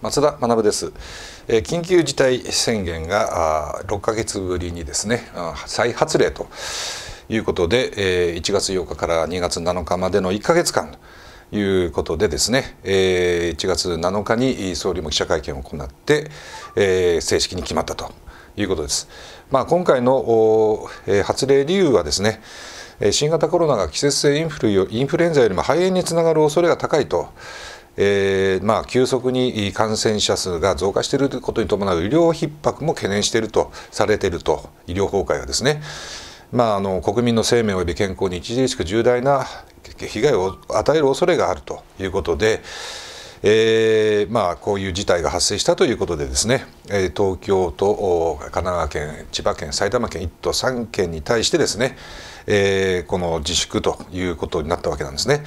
松田学です、緊急事態宣言が6ヶ月ぶりにですね再発令ということで、1月8日から2月7日までの1ヶ月間ということでですね、1月7日に総理も記者会見を行って、正式に決まったということです。まあ、今回の、発令理由はですね新型コロナが季節性インフルインフルエンザよりも肺炎につながる恐れが高いとえー、まあ、急速に感染者数が増加していることに伴う医療逼迫も懸念しているとされていると医療崩壊はですね、まあ、あの国民の生命及び健康に著しく重大な被害を与える恐れがあるということで。えー、まあ、こういう事態が発生したということでですね、え東京と神奈川県千葉県埼玉県1都3県に対してですね、えー、この自粛ということになったわけなんですね。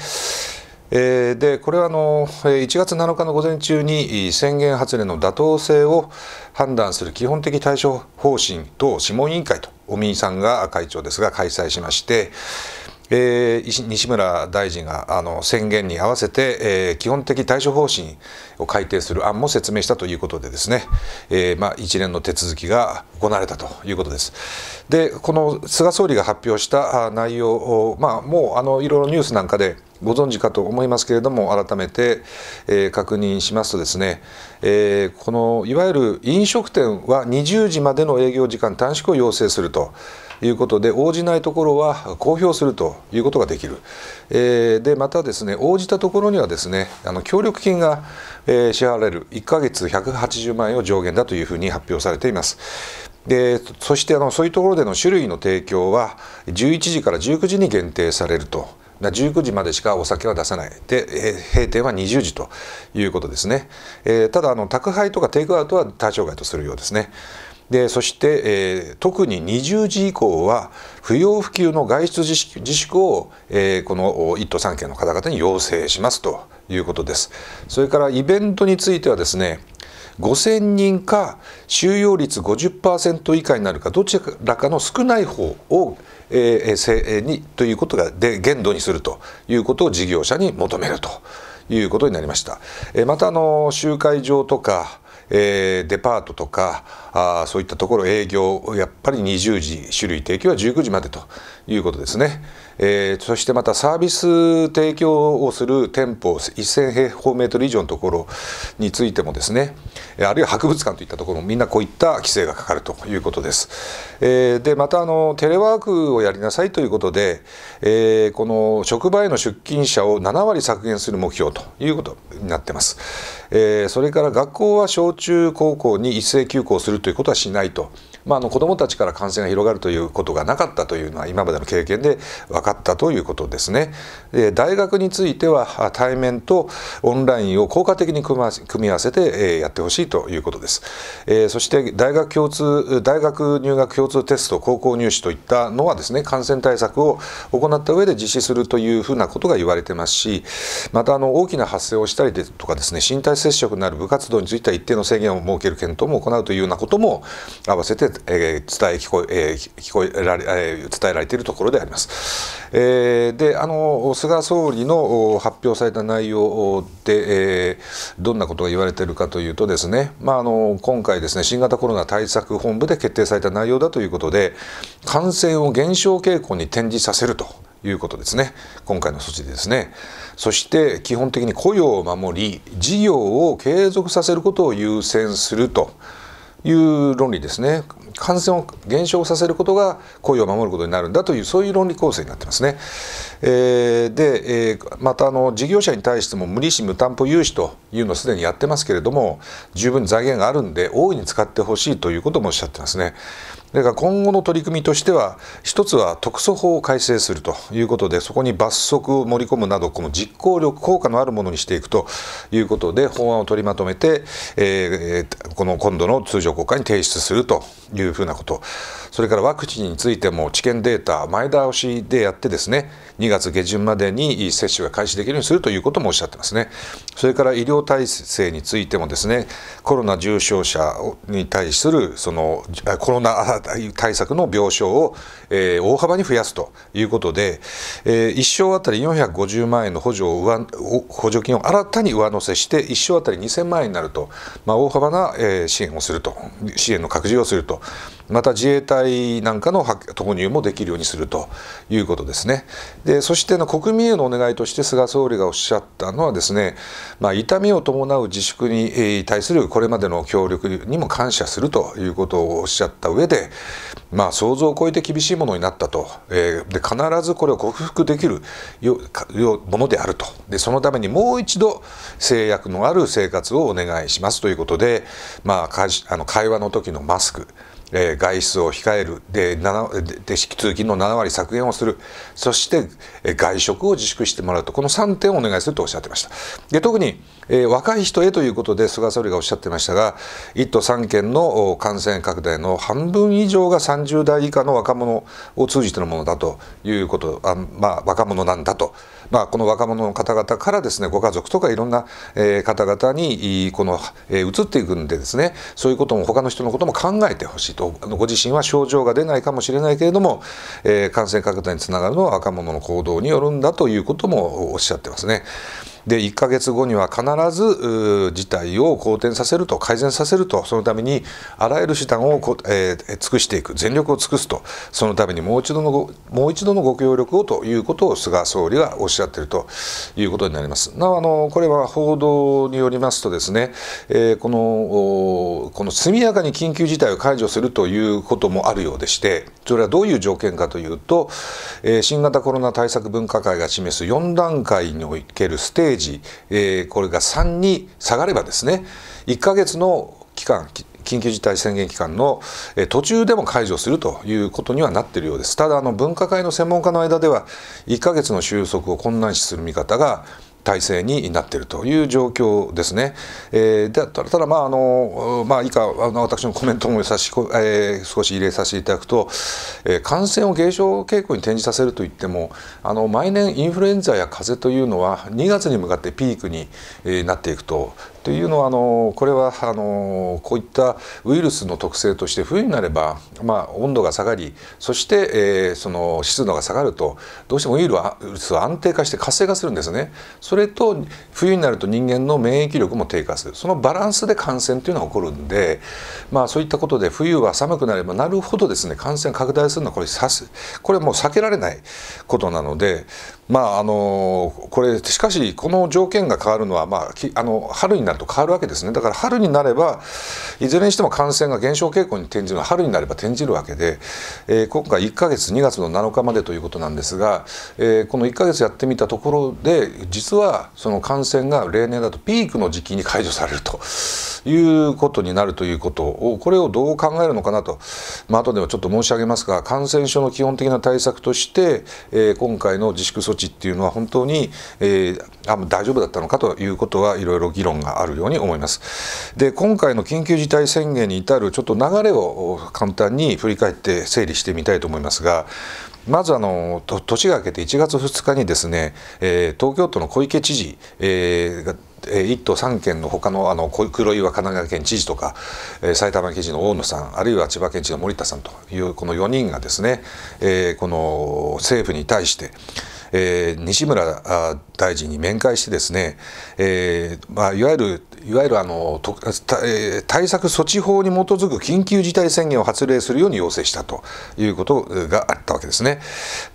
えー、でこれはの1月7日の午前中に宣言発令の妥当性を判断する基本的対処方針等諮問委員会と尾身さんが会長ですが開催しまして、えー、西村大臣があの宣言に合わせて、えー、基本的対処方針を改定する案も説明したということでですね、えー、まあ、一連の手続きが行われたということです。でこの菅総理が発表した内容を、まあ、もうあのいろいろニュースなんかでご存知かと思いますけれども改めて、えー、確認しますとですね、えー、このいわゆる飲食店は20時までの営業時間短縮を要請すると。いうことで応じないところは公表するということができる、えー、でまたですね応じたところにはですねあの協力金が、えー、支払われる1ヶ月180万円を上限だというふうに発表されています。でそしてあのそういうところでの種類の提供は11時から19時に限定されるとだ19時までしかお酒は出さないで閉店は20時ということですね、えー、ただあの宅配とかテイクアウトは対象外とするようですねでそして、えー、特に20時以降は不要不急の外出自粛を、えー、この一都三県の方々に要請しますということですそれからイベントについてはですね5000人か収容率50%以下になるかどちらかの少ない方をえー、にということがで限度にするということを事業者に求めるということになりました。えまたあの集会場とかえー、デパートとかあそういったところ営業やっぱり20時種類提供は19時までということですね、えー、そしてまたサービス提供をする店舗1000平方メートル以上のところについてもですねあるいは博物館といったところもみんなこういった規制がかかるということです。えー、でまたあのテレワークをやりなさいということで、えー、この職場への出勤者を7割削減する目標ということになってます。えー、それから学校は小中高校に一斉休校するということはしないと。まあ、あの子どもたちから感染が広がるということがなかったというのは今までの経験で分かったということですね。で大学については対面とオンラインを効果的に組み合わせてやってほしいということです。えー、そして大学共通大学入学共通テスト高校入試といったのはですね感染対策を行った上で実施するというふうなことが言われてますしまたあの大きな発生をしたりとかですね身体接触のある部活動については一定の制限を設ける検討も行うというようなことも合わせて、え伝え聞こえ聞こえられ、伝えられているところであります。えであの菅総理の発表された内容で、えどんなことが言われているかというとですね、まあ、あの今回ですね新型コロナ対策本部で決定された内容だということで感染を減少傾向に転じさせるということですね今回の措置でですね。そして基本的に雇用を守り事業を継続させることを優先するという論理ですね感染を減少させることが雇用を守ることになるんだというそういう論理構成になってますね。えー、で、えー、またあの事業者に対しても無利子無担保融資というのをすでにやってますけれども十分財源があるんで大いに使ってほしいということもおっしゃってますね。だから今後の取り組みとしては一つは特措法を改正するということでそこに罰則を盛り込むなどこの実行力効果のあるものにしていくということで法案を取りまとめて、えー、この今度の通常国会に提出するというふうなこと。それからワクチンについても治験データ前倒しでやってですね2月下旬までに接種が開始できるようにするということもおっしゃってますねそれから医療体制についてもですねコロナ重症者に対するそのコロナ対策の病床を、大幅に増やすということで、1床あたり450万円の補助を上補助金を新たに上乗せして1床あたり2000万円になると、まあ、大幅な、支援をすると支援の拡充をするとまた自衛隊なんかの投入もできるようにするということですね。でそしての国民へのお願いとして菅総理がおっしゃったのはですね、まあ、痛みを伴う自粛に対するこれまでの協力にも感謝するということをおっしゃった上で、まあ、想像を超えて厳しいものになったと、えー、で必ずこれを克服できるものであるとでそのためにもう一度制約のある生活をお願いしますということで、まあ、あの会話の時のマスクえー、外出を控えるでで通勤の7割削減をするそして、えー、外食を自粛してもらうとこの3点をお願いするとおっしゃってました。で特にえー、若い人へということで菅総理がおっしゃってましたが1都3県の感染拡大の半分以上が30代以下の若者を通じてのものだということあ、まあ、若者なんだと、まあ、この若者の方々からですねご家族とかいろんな、方々にこの、えー、移っていくんでですねそういうことも他の人のことも考えてほしいとご自身は症状が出ないかもしれないけれども、えー、感染拡大につながるのは若者の行動によるんだということもおっしゃってますね。で1ヶ月後には必ず事態を好転させると改善させるとそのためにあらゆる手段をこ、えー、尽くしていく全力を尽くすとそのためにもう一度のごもう一度のご協力をということを菅総理はおっしゃっているということになります。なおあのこれは報道によりますとですね、えー、このこの速やかに緊急事態を解除するということもあるようでしてそれはどういう条件かというと、えー、新型コロナ対策分科会が示す4段階におけるステージページ、えー、これが3に下がればですね1ヶ月の期間緊急事態宣言期間の途中でも解除するということにはなっているようですただあの分科会の専門家の間では1ヶ月の収束を困難視する見方が体制になっているという状況ですね。えー、でただただまああのまあ以下あの私のコメントも差しこ、えー、少し入れさせていただくと、えー、感染を減少傾向に転じさせるといってもあの毎年インフルエンザや風邪というのは2月に向かってピークに、えー、なっていくとというのはあのこれはあのこういったウイルスの特性として冬になれば、まあ、温度が下がりそして、えー、その湿度が下がるとどうしてもウイルスは安定化して活性化するんですねそれと冬になると人間の免疫力も低下するそのバランスで感染というのが起こるんで、まあ、そういったことで冬は寒くなればなるほどですね感染拡大するのはこれこれもう避けられないことなのでまあ、あのこれしかしこの条件が変わるのは、まあ、あの春になると変わるわけですねだから春になればいずれにしても感染が減少傾向に転じるのは春になれば転じるわけで、えー、今回1か月2月の7日までということなんですが、えー、この1か月やってみたところで実はその感染が例年だとピークの時期に解除されるということになるということをこれをどう考えるのかなと、まあ後でもちょっと申し上げますが感染症の基本的な対策として、えー、今回の自粛措置置っていうのは本当に、えー、あ大丈夫だったのかということはいろいろ議論があるように思います。で今回の緊急事態宣言に至るちょっと流れを簡単に振り返って整理してみたいと思いますがまずあの年が明けて1月2日にですね、えー、東京都の小池知事、えー、が1都3県の他のあの黒岩神奈川県知事とか埼玉県知事の大野さんあるいは千葉県知事の森田さんというこの4人がですね、えー、この政府に対してえー、西村大臣に面会してですね、えーまあ、いわゆるいわゆるあの対策措置法に基づく緊急事態宣言を発令するように要請したということがあったわけですね。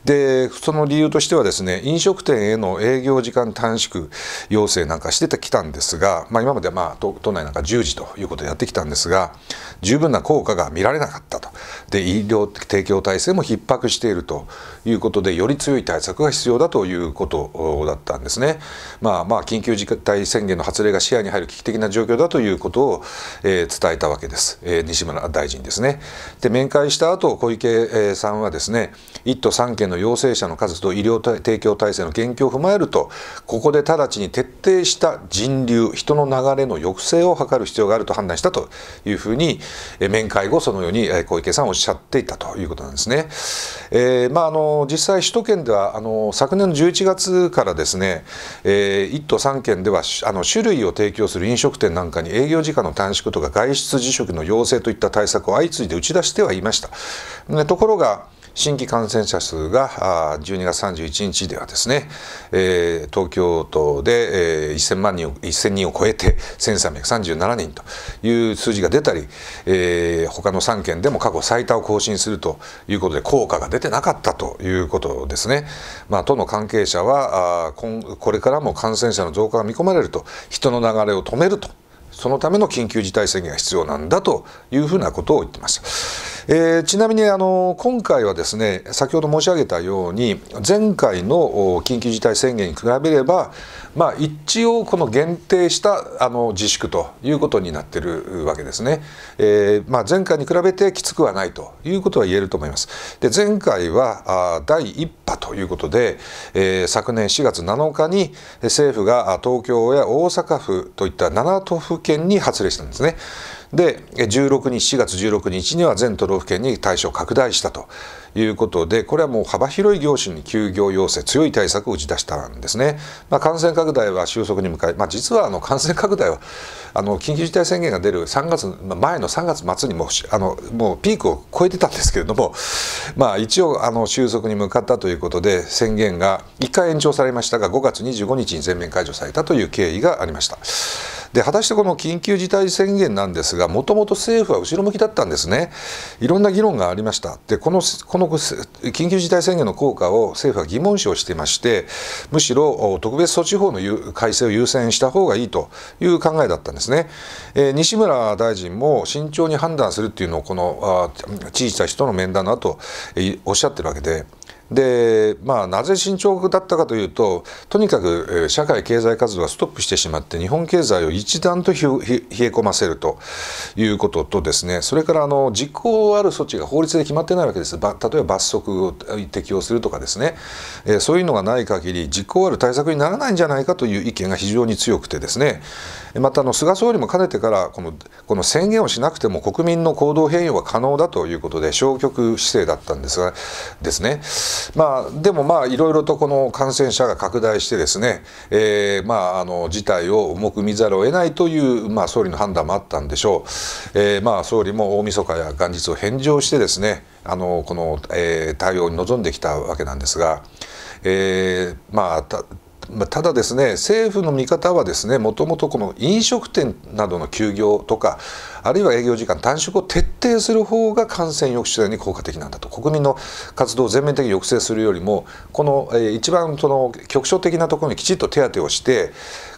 で、その理由としてはですね、飲食店への営業時間短縮要請なんかしてきたんですが、まあ、今までまあ都内なんか10時ということでやってきたんですが、十分な効果が見られなかったと。で、医療提供体制も逼迫しているということで、より強い対策が必要だということだったんですね。まあまあ緊急事態宣言の発令が視野に入る危機的な状況だということを、えー、伝えたわけです、えー、西村大臣ですね。で面会した後小池さんはですね1都3県の陽性者の数と医療提供体制の現況を踏まえるとここで直ちに徹底した人流人の流れの抑制を図る必要があると判断したというふうにえ面会後そのように小池さんおっしゃっていたということなんですね。えー、まああの実際首都圏ではあの昨年の11月からですね、えー、1都3県ではあの種類を提供する飲食店なんかに営業時間の短縮とか外出自粛の要請といった対策を相次いで打ち出してはいました。ところが新規感染者数が12月31日ではですね、えー、東京都で、えー、1000万人を1000人を超えて1337人という数字が出たり、えー、他の3県でも過去最多を更新するということで効果が出てなかったということですね。まあ、都の関係者はあこれからも感染者の増加が見込まれると人の流れを止めるとそのための緊急事態宣言が必要なんだというふうなことを言ってます。えー、ちなみにあの今回はですね先ほど申し上げたように前回の緊急事態宣言に比べれば、まあ、一応この限定したあの自粛ということになってるわけですね、えー、まあ、前回に比べてきつくはないということは言えると思いますで前回はあ第一波ということで、えー、昨年4月7日に政府が東京や大阪府といった7都府県に発令したんですね。で16日4月16日には全都道府県に対象拡大したということでこれはもう幅広い業種に休業要請強い対策を打ち出したんですね、まあ、感染拡大は収束に向かい、まあ、実はあの感染拡大はあの緊急事態宣言が出る3月前の3月末にもあのもうピークを超えてたんですけれども、まあ、一応あの収束に向かったということで宣言が1回延長されましたが5月25日に全面解除されたという経緯がありました。で果たしてこの緊急事態宣言なんですがもともと政府は後ろ向きだったんですねいろんな議論がありましたでこのこのの緊急事態宣言の効果を政府は疑問視をしていましてむしろ特別措置法の改正を優先した方がいいという考えだったんですね、えー、西村大臣も慎重に判断するっていうのをこの知事たちとの面談の後、えー、おっしゃってるわけでで、まあ、なぜ慎重だったかというととにかく社会経済活動がストップしてしまって日本経済を一段と冷え込ませるということとですねそれからあの実行ある措置が法律で決まってないわけです例えば罰則を適用するとかですね、えそういうのがない限り実行ある対策にならないんじゃないかという意見が非常に強くてですねまたあの菅総理もかねてからこのこの宣言をしなくても国民の行動変容は可能だということで消極姿勢だったんですがですねまあ、でもまあいろいろとこの感染者が拡大してですね、えー、まああの事態を重く見ざるを得ないというまあ総理の判断もあったんでしょう。えー、まあ総理も大晦日や元日を返上してですね、あのこの、えー、対応に臨んできたわけなんですが、えー、まあた。ただですね政府の見方はですねもともとこの飲食店などの休業とかあるいは営業時間短縮を徹底する方が感染抑止に効果的なんだと国民の活動を全面的に抑制するよりもこの、え一番その局所的なところにきちっと手当てをして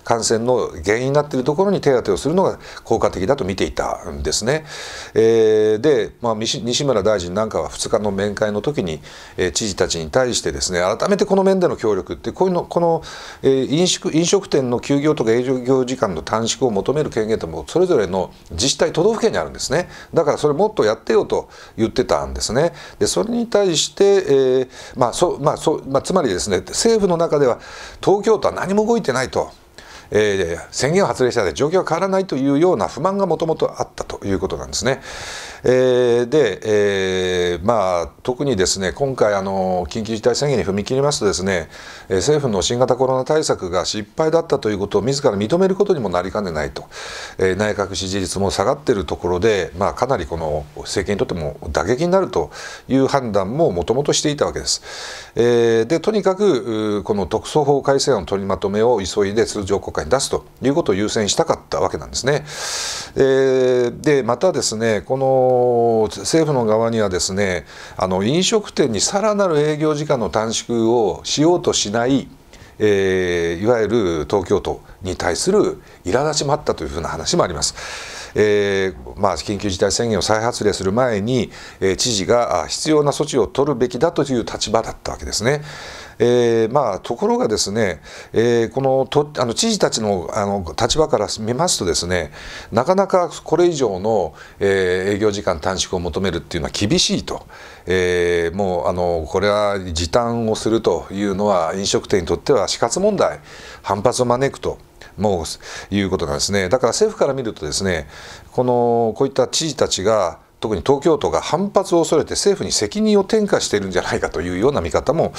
感染の原因になっているところに手当てをするのが効果的だと見ていたんですね。えー、で、まあ、西村大臣なんかは2日の面会の時に、えー、知事たちに対してですね改めてこの面での協力ってこういうのこの、えー、飲食飲食店の休業とか営業時間の短縮を求める権限ともそれぞれの自治体都道府県にあるんですねだからそれもっとやってよと言ってたんですねでそれに対して、えー、まあそまあそまあ、つまりですね政府の中では東京都は何も動いてないと。えー、宣言を発令したで状況は変わらないというような不満がもともとあったということなんですね。えー、で、えー、まあ、特にですね今回あの緊急事態宣言に踏み切りますとですね政府の新型コロナ対策が失敗だったということを自ら認めることにもなりかねないと、えー、内閣支持率も下がっているところで、まあ、かなりこの政権にとっても打撃になるという判断ももともとしていたわけです。えー、でとにかくこの特措法改正案の取りまとめを急いで通常国会に出すということを優先したかったわけなんですね。えー、でまたですねこの政府の側にはですねあの飲食店にさらなる営業時間の短縮をしようとしないえー、いわゆる東京都に対する苛立ちもあったというふうな話もあります。えー、まあ、緊急事態宣言を再発令する前に、えー、知事が必要な措置を取るべきだという立場だったわけですね。えーまあ、ところがですね、えー、このとあの知事たちのあの立場から見ますとですねなかなかこれ以上の、えー、営業時間短縮を求めるっていうのは厳しいと、えー、もうあのこれは時短をするというのは飲食店にとっては死活問題反発を招くと。もういうことなんですねだから政府から見るとですねこのこういった知事たちが特に東京都が反発を恐れて政府に責任を転嫁しているんじゃないかというような見方も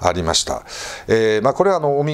ありました。えーまあ、これはあの尾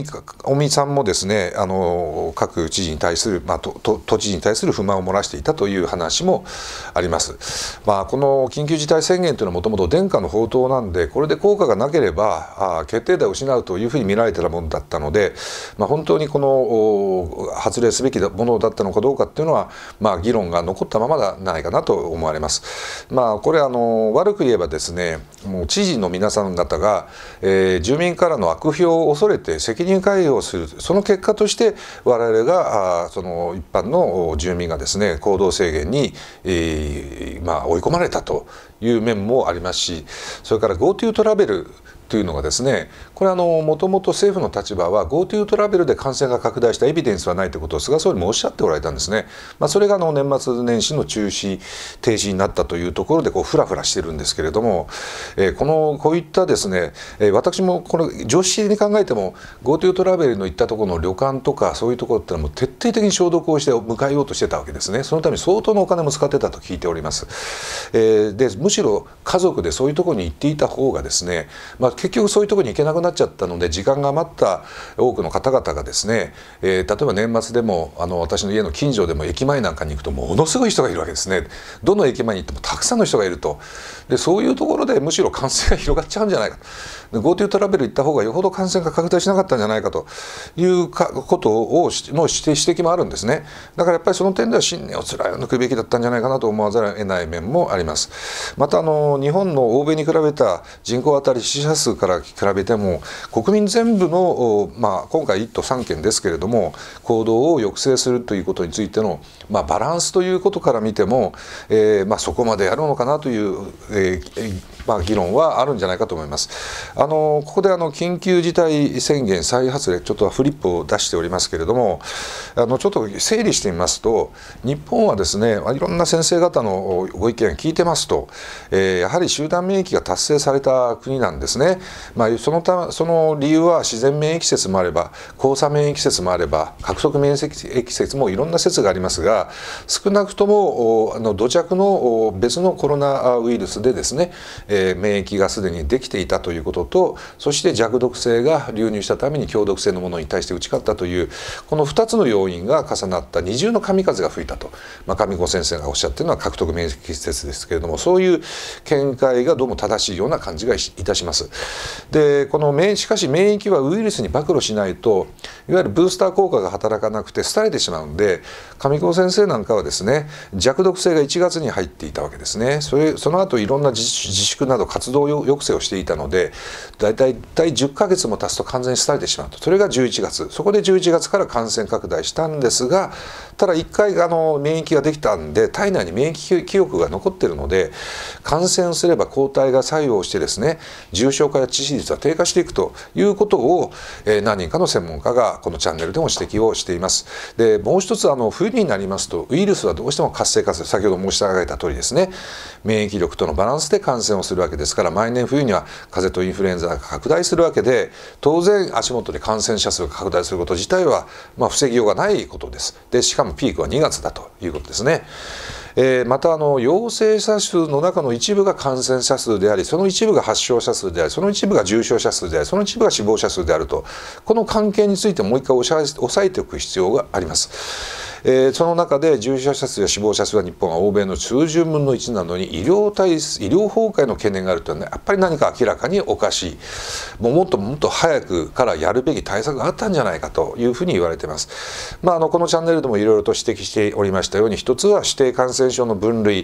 身さんもですねあの各知事に対する、まあ、都都都知事に対する不満を漏らしていたという話もあります。まあ、この緊急事態宣言というのはもともと殿下の宝刀なんでこれで効果がなければあ決定打を失うというふうに見られてたものだったので、まあ、本当にこの発令すべきものだったのかどうかっていうのは、まあ、議論が残ったままじゃないかなと思われます。ます。まあ、これあの悪く言えばですねもう知事の皆さん方が、えー、住民からの悪評を恐れて責任回避をするその結果として我々があその一般の住民がですね行動制限に、えーまあ、追い込まれたという面もありますしそれから GoTo トラベルというのがですねこれもともと政府の立場は GoTo トラベルで感染が拡大したエビデンスはないということを菅総理もおっしゃっておられたんですね、まあ、それがあの年末年始の中止停止になったというところでこうふらふらしてるんですけれども、えー、このこういったですね、えー、私もこの常識に考えても GoTo トラベルの行ったところの旅館とかそういうところってのはもう徹底的に消毒をして迎えようとしてたわけですねそのために相当のお金も使ってたと聞いております、えー、でむしろ家族でそういうところに行っていた方がですね、まあ結局そういうところに行けなくなっちゃったので時間が余った多くの方々がですね、えー、例えば年末でもあの私の家の近所でも駅前なんかに行くとものすごい人がいるわけですねどの駅前に行ってもたくさんの人がいるとでそういうところでむしろ感染が広がっちゃうんじゃないかと。GoTo トラベル行った方がよほど感染が拡大しなかったんじゃないかというかことをの指摘もあるんですねだからやっぱりその点では信念を貫くべきだったんじゃないかなと思わざるを得ない面もありますまたあの日本の欧米に比べた人口当たり死者数から比べても国民全部の、まあ、今回1都3県ですけれども行動を抑制するということについての、まあ、バランスということから見ても、えーまあ、そこまでやるのかなという、えー、まあ、議論はあるんじゃないかと思います。あのここであの緊急事態宣言再発令ちょっとフリップを出しておりますけれどもあのちょっと整理してみますと日本はですねいろんな先生方のご意見聞いてますと、えー、やはり集団免疫が達成された国なんですね。まあ、そのたその理由は自然免疫説もあれば交差免疫説もあれば獲得免疫説もいろんな説がありますが少なくともあの土着の別のコロナウイルスでですねえー、免疫がすでにできていたということとそして弱毒性が流入したために強毒性のものに対して打ち勝ったというこの2つの要因が重なった二重の神風が吹いたと、まあ、上子先生がおっしゃってるのは獲得免疫説ですけれどもそういう見解がどうも正しいような感じがいたします。でこの免しかし免疫はウイルスに暴露しないといわゆるブースター効果が働かなくて廃れてしまうんで上子先生なんかはですね弱毒性が1月に入っていたわけですね。それその後いろんな自粛縮など活動抑制をしていたので大体い10ヶ月も経つと完全に廃れてしまうとそれが11月そこで11月から感染拡大したんですがただ1回あの免疫ができたんで体内に免疫記憶が残ってるので感染すれば抗体が作用してですね重症化や致死率は低下していくということを、え何人かの専門家がこのチャンネルでも指摘をしています。でもう一つあの冬になりますとウイルスはどうしても活性化する先ほど申し上げた通りですね免疫力とのバランスで感染をするわけですから毎年冬には風邪とインフルエンザが拡大するわけで当然足元で感染者数が拡大すること自体は、まあ、防ぎようがないことです。でしかもピークは2月だということですね。えー、またあの陽性者数の中の一部が感染者数でありその一部が発症者数でありその一部が重症者数でありその一部が死亡者数であるとこの関係についてもう一回押さえておく必要があります。えー、その中で重症者数や死亡者数は日本は欧米の数十分の1なのに医療体医療崩壊の懸念があるというのは、ね、やっぱり何か明らかにおかしいもうもっともっと早くからやるべき対策があったんじゃないかというふうに言われてます。まあ、あのこのチャンネルでもいろいろと指摘しておりましたように一つは指定感染症の分類、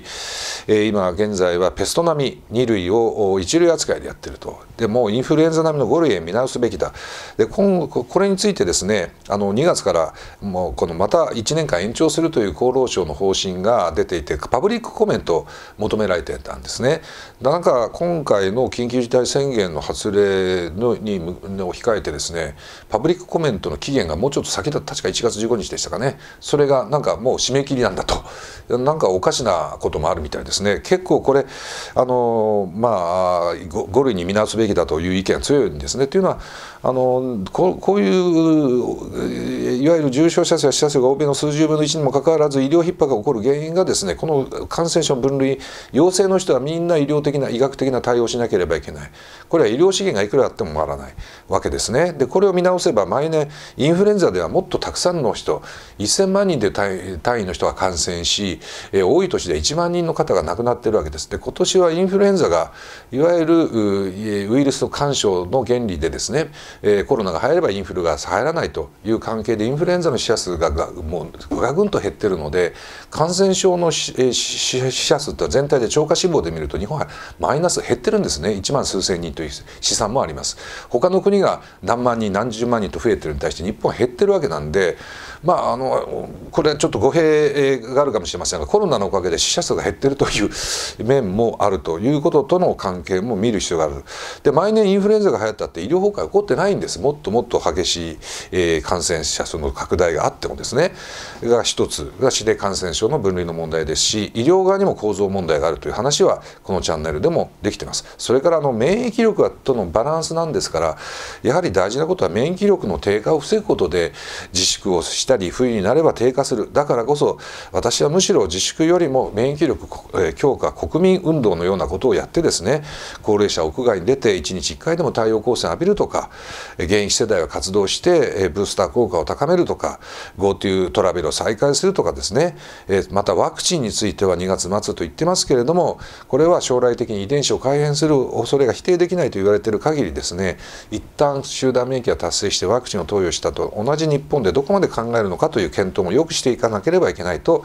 えー、今現在はペスト並み2類を1類扱いでやってるとでもインフルエンザ並みの5類へ見直すべきだで今後これについてですねあの2月からもうこのまた1年間延長するという厚労省の方針が出ていてパブリックコメントを求められてたんですね。なんか今回の緊急事態宣言の発令のにを控えてですねパブリックコメントの期限がもうちょっと先だ確か1月15日でしたかねそれがなんかもう締め切りなんだとなんかおかしなこともあるみたいですね結構これあのまあ5類に見直すべきだという意見強いんですねというのはあのこういういわゆる重症者数や死者数が欧米の数字110分の1にもかかわらず医療逼迫が起こる原因がですねこの感染症分類陽性の人はみんな医療的な医学的な対応しなければいけないこれは医療資源がいくらあっても回らないわけですねでこれを見直せば毎年インフルエンザではもっとたくさんの人1,000万人で単位の人が感染し多い年で1万人の方が亡くなってるわけですで今年はインフルエンザがいわゆるウイルスの干渉の原理でですねコロナが入ればインフルが入らないという関係でインフルエンザの死者数がもうガクンと減ってるので感染症の死者数って全体で超過死亡で見ると日本はマイナス減ってるんですね1万数千人という試算もあります他の国が何万人何十万人と増えてるに対して日本は減ってるわけなんでまあ、あのこれはちょっと語弊があるかもしれませんがコロナのおかげで死者数が減ってるという面もあるということとの関係も見る必要があるで毎年インフルエンザが流行ったって医療崩壊起こってないんですもっともっと激しい、え感染者数の拡大があってもですねが一つが死で感染症の分類の問題ですし医療側にも構造問題があるという話はこのチャンネルでもできてますそれからあの免疫力とのバランスなんですからやはり大事なことは免疫力の低下を防ぐことで自粛をしたりり冬になれば低下するだからこそ私はむしろ自粛よりも免疫力強化国民運動のようなことをやってですね高齢者屋外に出て1日1回でも太陽光線浴びるとか現役世代が活動してブースター効果を高めるとか GoTo トラベルを再開するとかですねまたワクチンについては2月末と言ってますけれどもこれは将来的に遺伝子を改変する恐れが否定できないと言われている限りですね一旦集団免疫が達成してワクチンを投与したと同じ日本でどこまで考ええるのかという検討もよくしていかなければいけないと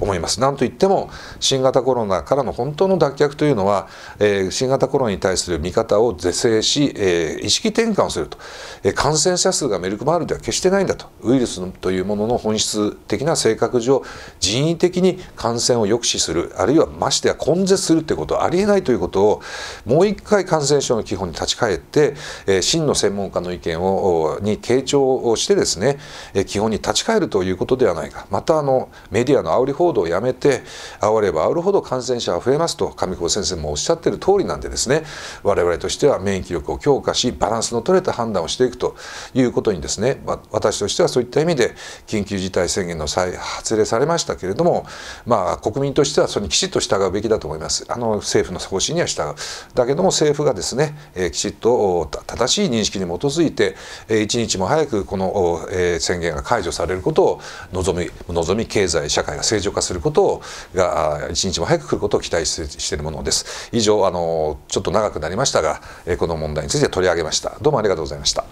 思います。なんといっても新型コロナからの本当の脱却というのは、えー、新型コロナに対する見方を是正し、えー、意識転換をすると、えー、感染者数がメルクマールでは決してないんだとウイルスというものの本質的な性格上人為的に感染を抑止するあるいはましてや根絶するということはありえないということをもう一回感染症の基本に立ち返って、えー、真の専門家の意見をに傾聴をしてですね、えー、基本に立立ち返るということではないかまたあのメディアの煽り報道をやめて煽れば煽るほど感染者は増えますと上久先生もおっしゃっている通りなんでですね我々としては免疫力を強化しバランスの取れた判断をしていくということにですね、ま私としてはそういった意味で緊急事態宣言の再発令されましたけれども、まあ、国民としてはそれにきちっと従うべきだと思いますあの政府の方針には従うだけども政府がですね、えきちっと正しい認識に基づいて、えー、一日も早くこの、え宣言が解除されることを望み望み経済社会が正常化することをが一日も早く来ることを期待しているものです以上あのちょっと長くなりましたがこの問題について取り上げましたどうもありがとうございました。